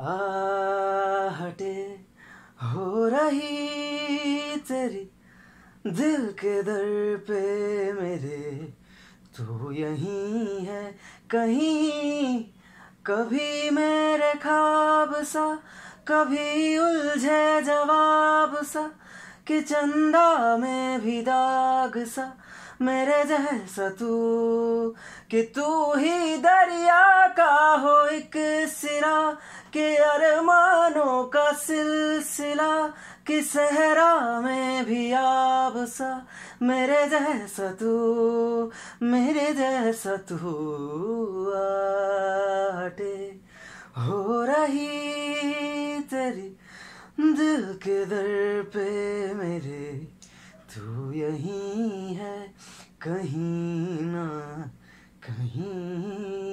आहटे हो रही तेरी दिल के दर पे मेरे तू यहीं है कहीं कभी मेरे खाब सा कभी उलझे जवाब सा कि चंदा में भी दाग सा मेरे जैसा तू कि तू ही दरिया सिरा के अरमानों का सिलसिला किस सहरा में भी आप सा मेरे जैसा तू मेरे जैसा तू आटे हो रही तेरी दिल के दर पे मेरे तू यही है कहीं ना कहीं